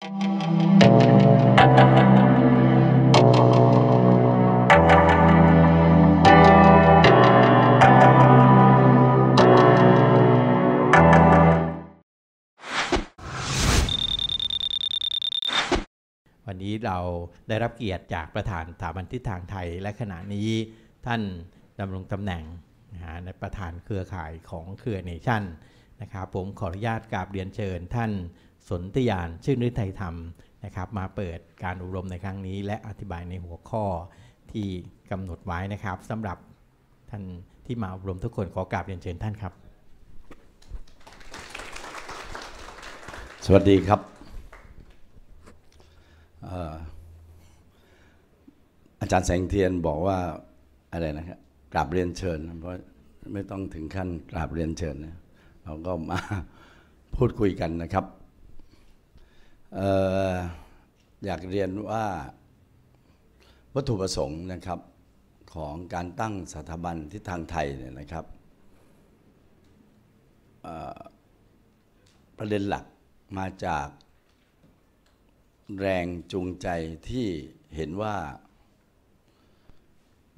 วันนี้เราได้รับเกียรติจากประธานสถาบันทิศทางไทยและขณะนี้ท่านดำรงตำแหน่ง ในประธานเครือข่ายของเครือเนชั่นนะครับผมขออนุญาตกราบเรียนเชิญท่านสนธิยานชื่อนิทัยธรรมนะครับ มาเปิดการอบรมในครั้งนี้และอธิบายในหัวข้อที่กำหนดไว้นะครับสำหรับท่านที่มาอบรมทุกคนขอกราบเรียนเชิญท่านครับ สวัสดีครับอาจารย์แสงเทียนบอกว่าอะไรนะครับกราบเรียนเชิญ เพราะไม่ต้องถึงขั้นกราบเรียนเชิญนะเราก็มาพูดคุยกันนะครับอยากเรียนว่าวัตถุประสงค์นะครับของการตั้งสถาบันที่ทางไทยเนี่ยนะครับประเด็นหลักมาจากแรงจูงใจที่เห็นว่า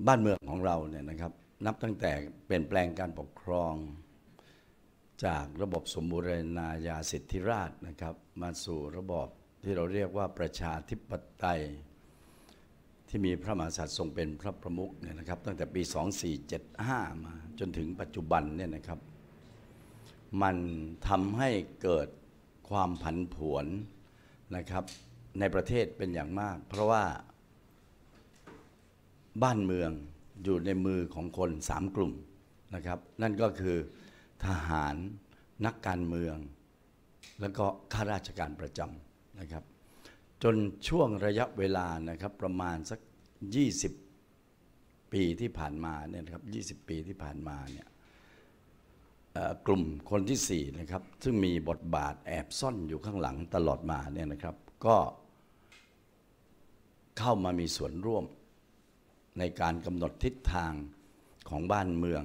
บ้านเมืองของเราเนี่ยนะครับนับตั้งแต่เปลี่ยนแปลงการปกครองจากระบบสมบูรณาญาสิทธิราชนะครับ มาสู่ระบบที่เราเรียกว่าประชาธิปไตย ที่มีพระมหากษัตริย์ทรงเป็นพระประมุขเนี่ยนะครับตั้งแต่ปี 2475 มา จนถึงปัจจุบันเนี่ยนะครับ มันทำให้เกิดความผันผวนนะครับในประเทศเป็นอย่างมาก เพราะว่าบ้านเมืองอยู่ในมือของคนสามกลุ่มนะครับ นั่นก็คือทหารนักการเมือง แล้วก็ข้าราชการประจำนะครับ จนช่วงระยะเวลานะครับประมาณสัก 20 ปีที่ผ่านมาเนี่ยครับ20 ปีที่ผ่านมาเนี่ยกลุ่มคนที่4นะครับซึ่งมีบทบาทแอบซ่อนอยู่ข้างหลังตลอดมาเนี่ยนะครับ ก็เข้ามามีส่วนร่วมในการกำหนดทิศทางของบ้านเมือง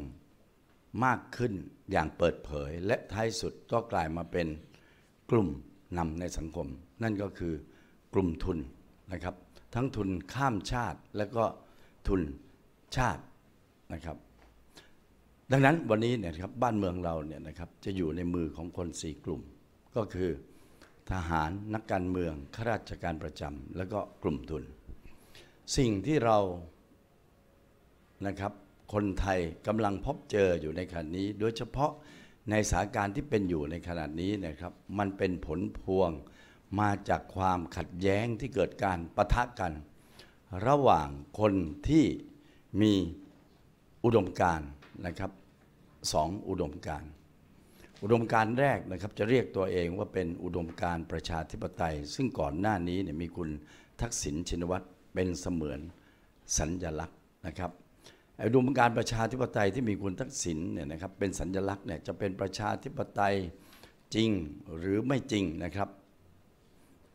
มากขึ้นอย่างเปิดเผย และท้ายสุดก็กลายมาเป็นกลุ่มนำในสังคม นั่นก็คือกลุ่มทุนนะครับ ทั้งทุนข้ามชาติและก็ทุนชาตินะครับ ดังนั้นวันนี้เนี่ยครับบ้านเมืองเราเนี่ยนะครับ จะอยู่ในมือของคนสี่กลุ่ม ก็คือ ทหารนักการเมืองข้าราชการประจำและก็กลุ่มทุน สิ่งที่เรานะครับคนไทยกำลังพบเจออยู่ในขณะนี้ โดยเฉพาะในสถานการณ์ที่เป็นอยู่ในขณะนี้นะครับ มันเป็นผลพวงมาจากความขัดแย้งที่เกิดการประทะกัน ระหว่างคนที่มีอุดมการนะครับสองอุดมการอุดมการแรกนะครับ จะเรียกตัวเองว่าเป็นอุดมการประชาธิปไตย ซึ่งก่อนหน้านี้เนี่ยมีคุณทักษิณชินวัตรเป็นเสมือนสัญญลักษณ์นะครับอดูการประชาธิปไตยที่มีคุณทักษิณเนี่ยนะครับเป็นสัญลักษณ์เนี่ยจะเป็นประชาธิปไตยจริงหรือไม่จริงนะครับ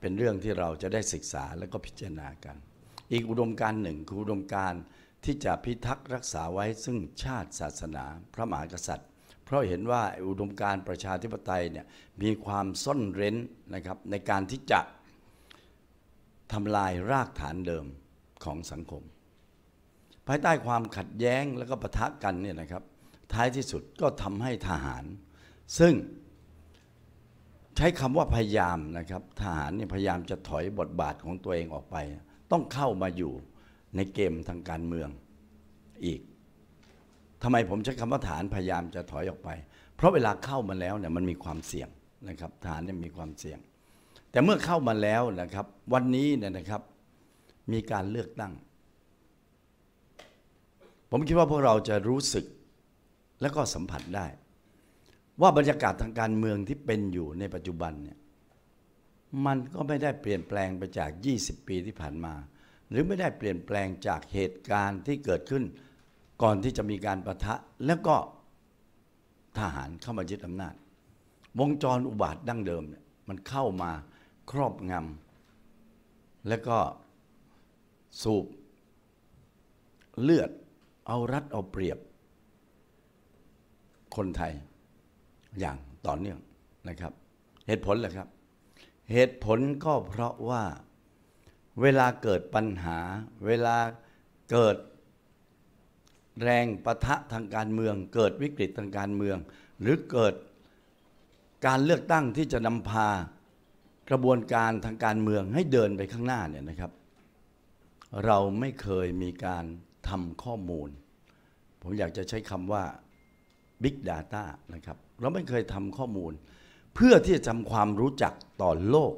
เป็นเรื่องที่เราจะได้ศึกษาแล้วก็พิจารณากัน อีกอุดมการหนึ่ง คืออุดมการที่จะพิทักษ์รักษาไว้ซึ่งชาติศาสนาพระมหากษัตริย์ เพราะเห็นว่าอุดมการประชาธิปไตยเนี่ยมีความซ่อนเร้นนะครับในการที่จะทำลายรากฐานเดิมของสังคมภายใต้ความขัดแย้งแล้วก็ปะทะกันเนี่ยนะครับ ท้ายที่สุดก็ทำให้ทหาร ซึ่งใช้คำว่าพยายามนะครับทหารเนี่ยพยายามจะถอยบทบาทของตัวเองออกไป ต้องเข้ามาอยู่ในเกมทางการเมืองอีกทำไมผมใช้คำว่าฐานพยายามจะถอยออกไป เพราะเวลาเข้ามาแล้วเนี่ยมันมีความเสี่ยงนะครับฐานเนี่ยมีความเสี่ยง แต่เมื่อเข้ามาแล้วนะครับ วันนี้เนี่ยนะครับมีการเลือกตั้งผมคิดว่าพวกเราจะรู้สึกและก็สัมผัสได้ ว่าบรรยากาศทางการเมืองที่เป็นอยู่ในปัจจุบันเนี่ยมันก็ไม่ได้เปลี่ยนแปลงไปจาก 20 ปีที่ผ่านมา หรือไม่ได้เปลี่ยนแปลงจากเหตุการณ์ที่เกิดขึ้นก่อนที่จะมีการประทะ แล้วก็ทหารเข้ามายึดอำนาจ วงจรอุบาทดั้งเดิมเนี่ยมันเข้ามาครอบงำแล้วก็สูบเลือดเอารัดเอาเปรียบคนไทยอย่างต่อเนื่องนะครับ เหตุผลเหรอครับ เหตุผลก็เพราะว่าเวลาเกิดปัญหา เวลาเกิดแรงประทะทางการเมือง เกิดวิกฤตทางการเมือง หรือเกิดการเลือกตั้งที่จะนำพากระบวนการทางการเมืองให้เดินไปข้างหน้าเนี่ยนะครับ เราไม่เคยมีการทำข้อมูล ผมอยากจะใช้คำว่า Big Data นะครับเราไม่เคยทำข้อมูล เพื่อที่จะทำความรู้จักต่อโลก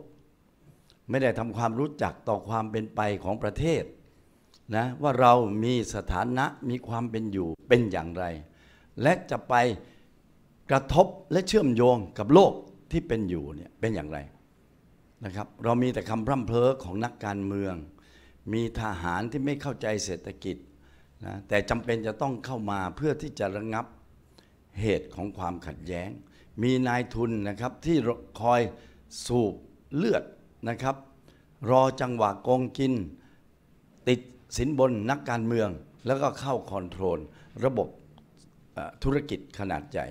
ไม่ได้ทำความรู้จักต่อความเป็นไปของประเทศนะว่าเรามีสถานะมีความเป็นอยู่เป็นอย่างไร และจะไปกระทบและเชื่อมโยงกับโลกที่เป็นอยู่เนี่ยเป็นอย่างไรนะครับเรามีแต่คำพร่ำเพ้อของนักการเมือง มีทหารที่ไม่เข้าใจเศรษฐกิจนะแต่จำเป็นจะต้องเข้ามาเพื่อที่จะระงับเหตุของความขัดแย้ง มีนายทุนนะครับที่คอยสูบเลือดนะครับ รอจังหวะโกงกิน ติดสินบนนักการเมืองแล้วก็เข้าคอนโทรลระบบธุรกิจขนาดใหญ่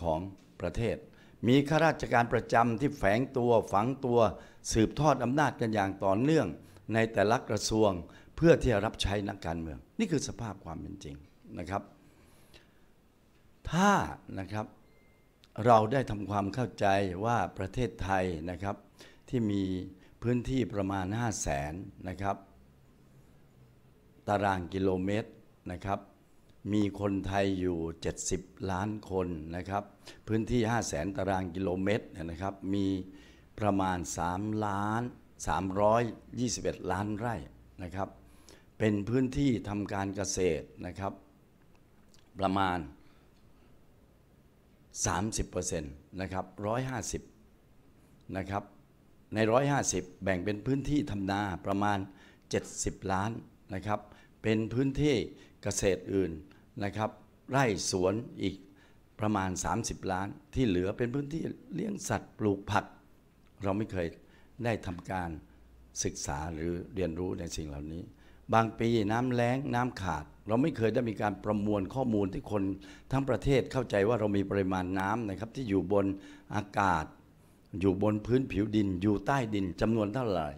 ของประเทศ มีข้าราชการประจำที่แฝงตัวฝังตัวสืบทอดอำนาจกันอย่างต่อเนื่องในแต่ละกระทรวงเพื่อที่จะรับใช้นักการเมืองนี่คือสภาพความเป็นจริงนะครับ ถ้านะครับเราได้ทำความเข้าใจว่าประเทศไทยนะครับที่มีพื้นที่ประมาณ 5 0 0แสนนะครับตารางกิโลเมตรนะครับ มีคนไทยอยู่ 70 ล้านคนนะครับ พื้นที่ 5 0 0แสนตารางกิโลเมตรนะครับ มีประมาณ3ล้าน321 ล้านไร่นะครับเป็นพื้นที่ทำการเกษตรนะครับ ประมาณ 30%นะครับ 150นะครับใน 150 แบ่งเป็นพื้นที่ทำนาประมาณ 70 ล้านนะครับ เป็นพื้นที่เกษตรอื่นนะครับ ไร่สวนอีกประมาณ 30 ล้าน ที่เหลือเป็นพื้นที่เลี้ยงสัตว์ปลูกผักเราไม่เคยได้ทำการศึกษาหรือเรียนรู้ในสิ่งเหล่านี้บางปี น้ำแล้งน้ำขาด เราไม่เคยได้มีการประมวลข้อมูลที่คนทั้งประเทศเข้าใจว่าเรามีปริมาณน้ำนะครับ ที่อยู่บนอากาศ อยู่บนพื้นผิวดิน อยู่ใต้ดินจำนวนเท่าไหร่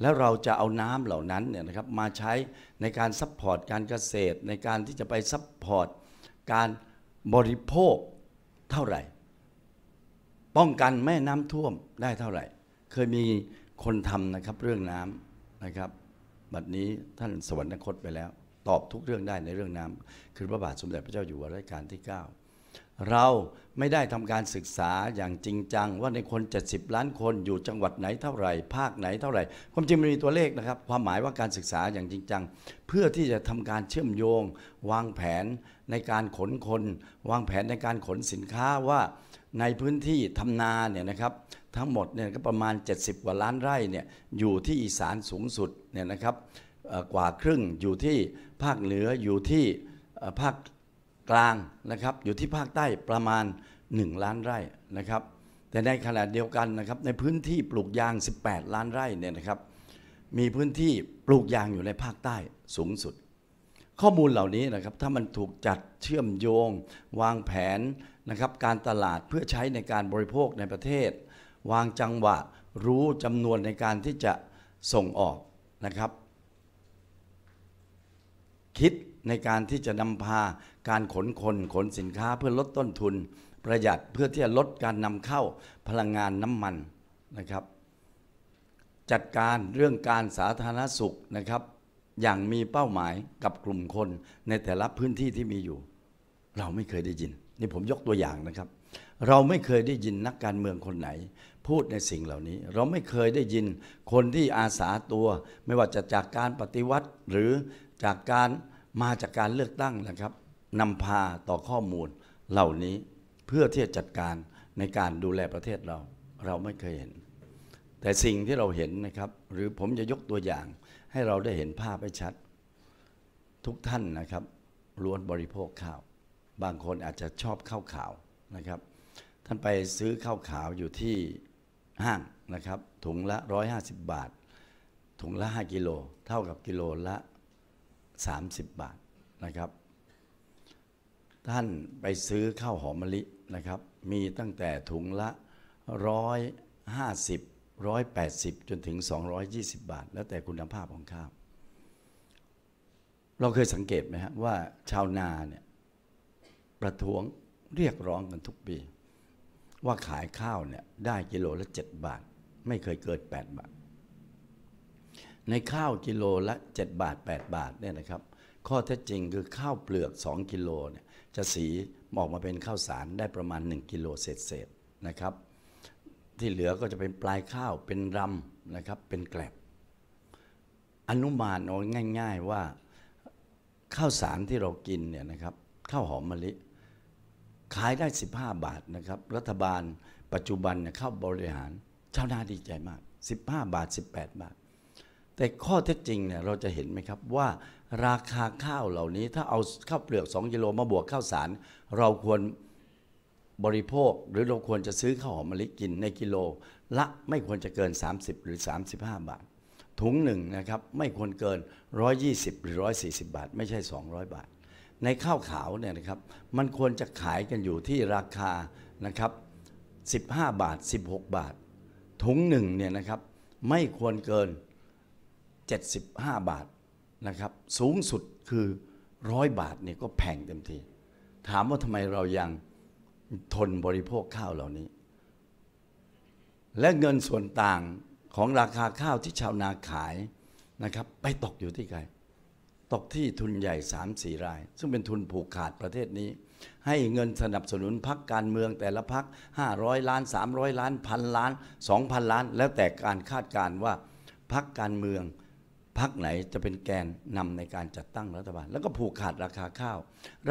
แล้วเราจะเอาน้ำเหล่านั้นเนี่ยนะครับมาใช้ในการซัพพอร์ตการเกษตรในการที่จะไปซัพพอร์ตการบริโภคเท่าไหร่ป้องกันแม่น้ำท่วมได้เท่าไหร่ เคยมีคนทำนะครับเรื่องน้ำนะครับบัดนี้ท่านสวรรคตไปแล้ว ตอบทุกเรื่องได้ในเรื่องน้ำ คือพระบาทสมเด็จพระเจ้าอยู่หัวรัชกาลที่ 9เราไม่ได้ทำการศึกษาอย่างจริงจังว่าในคน 70 ล้านคนอยู่จังหวัดไหนเท่าไหร่ ภาคไหนเท่าไหร่ ความจริงมันมีตัวเลขนะครับความหมายว่าการศึกษาอย่างจริงจัง เพื่อที่จะทำการเชื่อมโยงวางแผนในการขนคน วางแผนในการขนสินค้าว่าในพื้นที่ทำนาเนี่ยนะครับทั้งหมดเนี่ยก็ประมาณ 70 กว่าล้านไร่เนี่ยอยู่ที่อีสานสูงสุดเนี่ยนะครับกว่าครึ่งอยู่ที่ภาคเหนืออยู่ที่ภาคกลางนะครับอยู่ที่ภาคใต้ประมาณ 1 ล้านไร่นะครับแต่ในขณะเดียวกันนะครับในพื้นที่ปลูกยาง 18 ล้านไร่เนี่ยนะครับ มีพื้นที่ปลูกยางอยู่ในภาคใต้สูงสุด ข้อมูลเหล่านี้นะครับถ้ามันถูกจัดเชื่อมโยง วางแผนนะครับการตลาดเพื่อใช้ในการบริโภคในประเทศ วางจังหวะ รู้จำนวนในการที่จะส่งออกนะครับ คิดในการที่จะนำพาการขนคน ขนสินค้าเพื่อลดต้นทุนประหยัดเพื่อที่จะลดการนำเข้าพลังงานน้ำมันนะครับ จัดการเรื่องการสาธารณสุขนะครับ อย่างมีเป้าหมายกับกลุ่มคนในแต่ละพื้นที่ที่มีอยู่ เราไม่เคยได้ยิน นี่ผมยกตัวอย่างนะครับ เราไม่เคยได้ยินนักการเมืองคนไหน พูดในสิ่งเหล่านี้ เราไม่เคยได้ยินคนที่อาสาตัว ไม่ว่าจะจากการปฏิวัติหรือจากการมาจากการเลือกตั้งนะครับนำพาต่อข้อมูลเหล่านี้เพื่อที่จะจัดการในการดูแลประเทศเรา เราไม่เคยเห็น แต่สิ่งที่เราเห็นนะครับ หรือผมจะยกตัวอย่างให้เราได้เห็นภาพให้ชัด ทุกท่านนะครับล้วนบริโภคข้าว บางคนอาจจะชอบข้าวขาวนะครับ ท่านไปซื้อข้าวขาวอยู่ที่ห้างนะครับ ถุงละ 150 บาทถุงละ 5กิโลเท่ากับกิโลละ 30 บาทนะครับท่านไปซื้อข้าวหอมมะลินะครับ มีตั้งแต่ถุงละร้อยห้าสิบร้อยแปดสิบจนถึงสองร้อยยี่สิบบาท แล้วแต่คุณภาพของข้าว เราเคยสังเกตไหมฮะว่าชาวนาเนี่ยประท้วงเรียกร้องกันทุกปี ว่าขายข้าวเนี่ยได้กิโลละเจ็ดบาท ไม่เคยเกินแปดบาท ในข้าวกิโลละเจ็ดบาทแปดบาทเนี่ยนะครับ ข้อแท้จจริงคือข้าวเปลือกสองกิโลเนี่ยจะสีออกมาเป็นข้าวสารได้ประมาณ 1กิโลเศษเศษนะครับ ที่เหลือก็จะเป็นปลายข้าวเป็นรำนะครับเป็นแกลบ อนุมานเอาง่ายๆ ว่าข้าวสารที่เรากินเนี่ยนะครับข้าวหอมมะลิ ขายได้ 15 บาท นะครับ รัฐบาลปัจจุบันเนี่ยเข้าบริหารชาวนาดีใจมาก 15 บาท 18 บาทแต่ข้อเท็จจริงเนี่ยเราจะเห็นไหมครับว่าราคาข้าวเหล่านี้ถ้าเอาข้าวเปลือก 2กิโลมาบวกข้าวสาร เราควรบริโภคหรือเราควรจะซื้อข้าวหอมมะลิกินในกิโลละไม่ควรจะเกิน 30 หรือ 35 บาท ถุงหนึ่งนะครับไม่ควรเกิน 120 หรือ 140 บาท ไม่ใช่ 200 บาท ในข้าวขาวเนี่ยนะครับมันควรจะขายกันอยู่ที่ราคานะครับ15 บาท 16 บาท ถุงหนึ่งเนี่ยนะครับไม่ควรเกิน75 บาทนะครับ สูงสุดคือร้อยบาทเนี่ยก็แพงเต็มที ถามว่าทำไมเรายังทนบริโภคข้าวเหล่านี้ และเงินส่วนต่างของราคาข้าวที่ชาวนาขายนะครับ ไปตกอยู่ที่ใครตกที่ทุนใหญ่3ามสี่ราย ซึ่งเป็นทุนผูกขาดประเทศนี้ ให้เงินสนับสนุนพักการเมือง แต่ละพัก 500 ล้าน 300 ล้านพันล้าน 2,000 ล้าน แล้วแต่การคาดการว่าพักการเมืองพักไหนจะเป็นแกนนำในการจัดตั้งรัฐบาลแล้วก็ผูกขาดราคาข้าว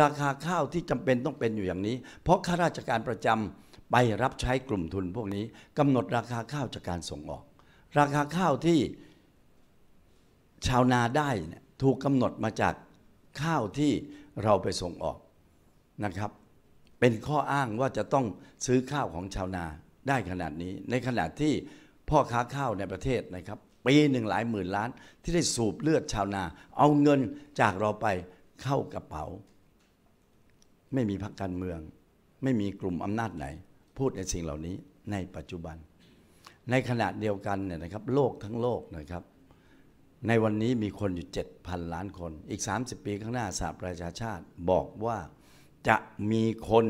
ราคาข้าวที่จำเป็นต้องเป็นอยู่อย่างนี้ เพราะข้าราชการประจำไปรับใช้กลุ่มทุนพวกนี้ กำหนดราคาข้าวจากการส่งออก ราคาข้าวที่ชาวนาได้ถูกกำหนดมาจากข้าวที่เราไปส่งออกนะครับ เป็นข้ออ้างว่าจะต้องซื้อข้าวของชาวนาได้ขนาดนี้ ในขณะที่พ่อค้าข้าวในประเทศนะครับปีหนึ่งหลายหมื่นล้านที่ได้สูบเลือดชาวนา เอาเงินจากเราไปเข้ากระเป๋า ไม่มีพรรคการเมือง ไม่มีกลุ่มอำนาจไหน พูดในสิ่งเหล่านี้ในปัจจุบัน ในขณะเดียวกันเนี่ยนะครับ โลกทั้งโลกนะครับ ในวันนี้มีคนอยู่7,000 ล้านคนอีก 30 ปีข้างหน้า สหประชาชาติบอกว่าจะมีคน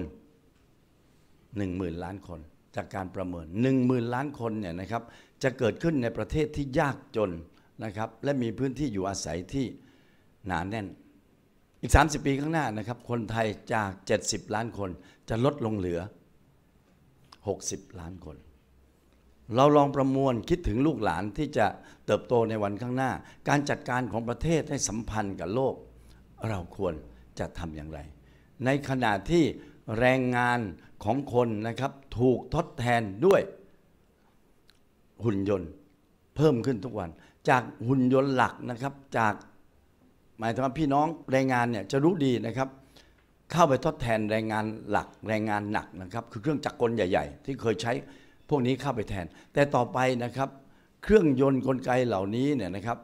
1 0,000 ล้านคนจากการประเมิน 1 0,000ล้านคนเนี่ยนะครับจะเกิดขึ้นในประเทศที่ยากจนนะครับและมีพื้นที่อยู่อาศัยที่หนาแน่นอีก 30 ปีข้างหน้านะครับ คนไทยจาก 70 ล้านคนจะลดลงเหลือ 60 ล้านคน เราลองประมวลคิดถึงลูกหลานที่จะเติบโตในวันข้างหน้า การจัดการของประเทศให้สัมพันธ์กับโลก เราควรจะทำอย่างไร ในขณะที่แรงงานของคนนะครับถูกทดแทนด้วยหุ่นยนต์เพิ่มขึ้นทุกวันจากหุ่นยนต์หลักนะครับจากหมายถึงว่าพี่น้องแรงงานเนี่ยจะรู้ดีนะครับ เข้าไปทดแทนแรงงานหลักแรงงานหนักนะครับคือเครื่องจักรกลใหญ่ ๆ ที่เคยใช้พวกนี้เข้าไปแทน แต่ต่อไปนะครับเครื่องยนต์กลไกเหล่านี้เนี่ยนะครับ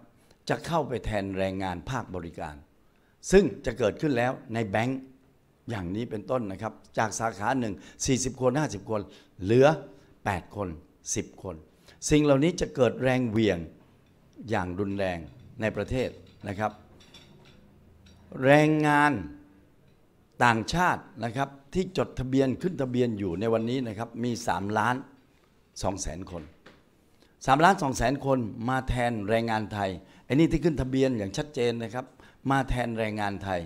จะเข้าไปแทนแรงงานภาคบริการ ซึ่งจะเกิดขึ้นแล้วในแบงก์อย่างนี้เป็นต้นนะครับ จากสาขาหนึ่ง40 คน 50 คน เหลือ 8 คน 10 คนสิ่งเหล่านี้จะเกิดแรงเหวี่ยงอย่างรุนแรงในประเทศนะครับ แรงงานต่างชาตินะครับที่จดทะเบียนขึ้นทะเบียนอยู่ในวันนี้นะครับมี 3 ล้าน2แสนคน3 ล้าน2แสนคน มาแทนแรงงานไทยไอ้นี่ที่ขึ้นทะเบียนอย่างชัดเจนนะครับมาแทนแรงงานไทย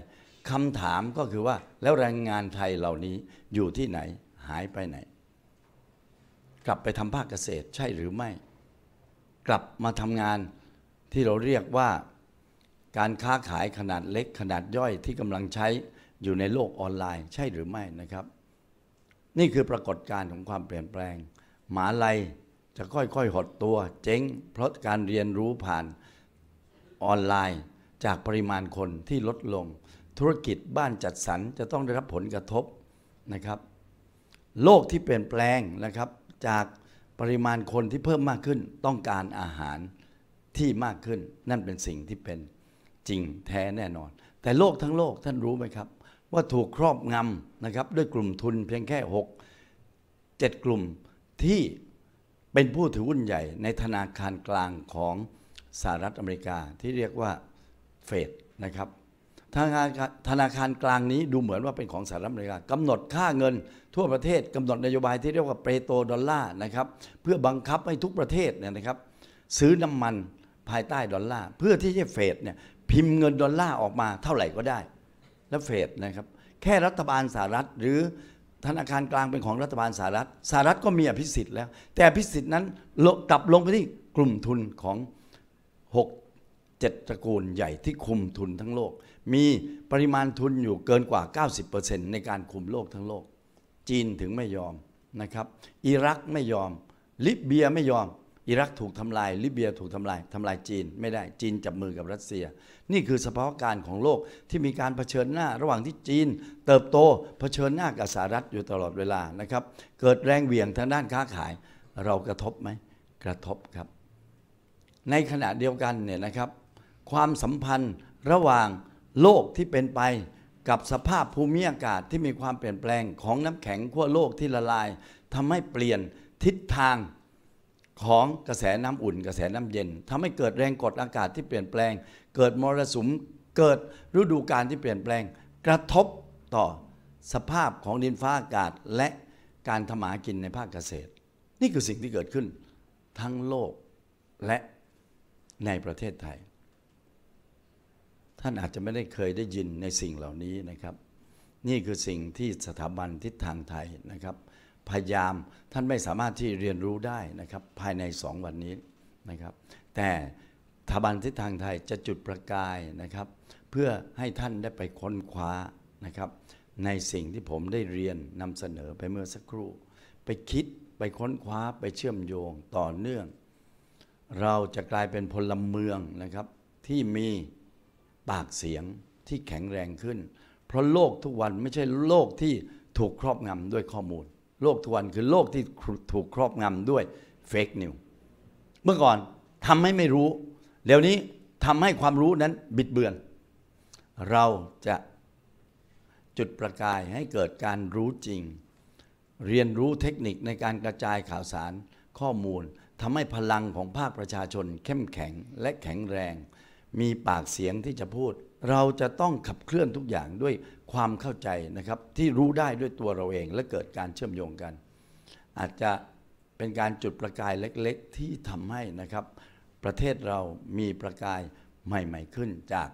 คำถามก็คือว่าแล้วแรงงานไทยเหล่านี้อยู่ที่ไหนหายไปไหนกลับไปทำภาคเกษตรใช่หรือไม่ กลับมาทำงานที่เราเรียกว่า การค้าขายขนาดเล็กขนาดย่อยที่กำลังใช้อยู่ในโลกออนไลน์ใช่หรือไม่นะครับ นี่คือปรากฏการณ์ของความเปลี่ยนแปลงหมาลัยจะค่อย ๆหดตัวเจ๊งเพราะการเรียนรู้ผ่านออนไลน์ จากปริมาณคนที่ลดลง ธุรกิจบ้านจัดสรรจะต้องได้รับผลกระทบนะครับ โลกที่เปลี่ยนแปลงนะครับจากปริมาณคนที่เพิ่มมากขึ้นต้องการอาหารที่มากขึ้น นั่นเป็นสิ่งที่เป็นจริงแท้แน่นอน แต่โลกทั้งโลกท่านรู้ไหมครับ ว่าถูกครอบงำนะครับ ด้วยกลุ่มทุนเพียงแค่ 6 7 กลุ่มที่เป็นผู้ถือหุ้นใหญ่ในธนาคารกลางของสหรัฐอเมริกาที่เรียกว่าเฟดนะครับธนาคารธนาคารกลางนี้ดูเหมือนว่าเป็นของสหรัฐอเมริกากำหนดค่าเงินทั่วประเทศกำหนดนโยบายที่เรียกว่าเปโตรดอลลาร์นะครับเพื่อบังคับให้ทุกประเทศเนี่ยนะครับซื้อน้ำมันภายใต้ดอลลาร์เพื่อที่จะเฟดเนี่ยพิมพ์เงินดอลลาร์ออกมาเท่าไหร่ก็ได้ แล้วเฟดนะครับแค่รัฐบาลสหรัฐ หรือธนาคารกลางเป็นของรัฐบาลสหรัฐสหรัฐก็มีอภิสิทธิ์แล้ว แต่อภิสิทธิ์นั้นกลับลงไปที่กลุ่มทุนของ6 7ตระกูลใหญ่ที่คุมทุนทั้งโลกมีปริมาณทุนอยู่เกินกว่า 90%ในการคุมโลกทั้งโลก จีนถึงไม่ยอมนะครับ อิรักไม่ยอม ลิเบียไม่ยอม อิรักถูกทำลาย ลิเบียถูกทำลาย ทำลายจีน ไม่ได้ จีนจับมือกับรัสเซีย นี่คือสภาวะการของโลกที่มีการเผชิญหน้าระหว่างที่จีน เติบโตเผชิญหน้ากับสหรัฐอยู่ตลอดเวลานะครับ เกิดแรงเหวี่ยงทางด้านค้าขาย เรากระทบไหม กระทบครับ ในขณะเดียวกันเนี่ยนะครับ ความสัมพันธ์ระหว่างโลกที่เป็นไปกับสภาพภูมิอากาศที่มีความเปลี่ยนแปลงของน้ำแข็งขั้วโลกที่ละลายทำให้เปลี่ยนทิศทางของกระแสน้ำอุ่น กระแสน้ำเย็นทำให้เกิดแรงกดอากาศที่เปลี่ยนแปลง เกิดมรสุม เกิดฤดูกาลที่เปลี่ยนแปลง กระทบต่อสภาพของดินฟ้าอากาศและการทำหากินในภาคเกษตร นี่คือสิ่งที่เกิดขึ้นทั้งโลกและในประเทศไทยท่านอาจจะไม่ได้เคยได้ยินในสิ่งเหล่านี้นะครับ นี่คือสิ่งที่สถาบันทิศทางไทยนะครับ พยายามท่านไม่สามารถที่เรียนรู้ได้นะครับ ภายในสองวันนี้นะครับ แต่สถาบันทิศทางไทยจะจุดประกายนะครับ เพื่อให้ท่านได้ไปค้นคว้านะครับ ในสิ่งที่ผมได้เรียนนำเสนอไปเมื่อสักครู่ ไปคิดไปค้นคว้า ไปเชื่อมโยงต่อเนื่อง เราจะกลายเป็นพลเมืองนะครับที่มีปากเสียงที่แข็งแรงขึ้น เพราะโลกทุกวันไม่ใช่โลกที่ถูกครอบงำด้วยข้อมูล โลกทุกวันคือโลกที่ถูกครอบงำด้วยเฟกนิว เมื่อก่อนทำให้ไม่รู้เดี๋ยวนี้ทำให้ความรู้นั้นบิดเบือน เราจะจุดประกายให้เกิดการรู้จริง เรียนรู้เทคนิคในการกระจายข่าวสารข้อมูล ทำให้พลังของภาคประชาชน เข้มแข็งและแข็งแรงมีปากเสียงที่จะพูด เราจะต้องขับเคลื่อนทุกอย่างด้วยความเข้าใจนะครับ ที่รู้ได้ด้วยตัวเราเองและเกิดการเชื่อมโยงกัน อาจจะเป็นการจุดประกายเล็กๆ ที่ทำให้นะครับ ประเทศเรามีประกายใหม่ ๆ ขึ้นจาก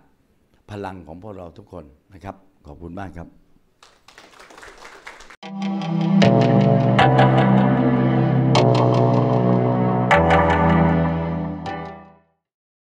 พลังของพวกเราทุกคนนะครับ ขอบคุณมากครับ Thank you.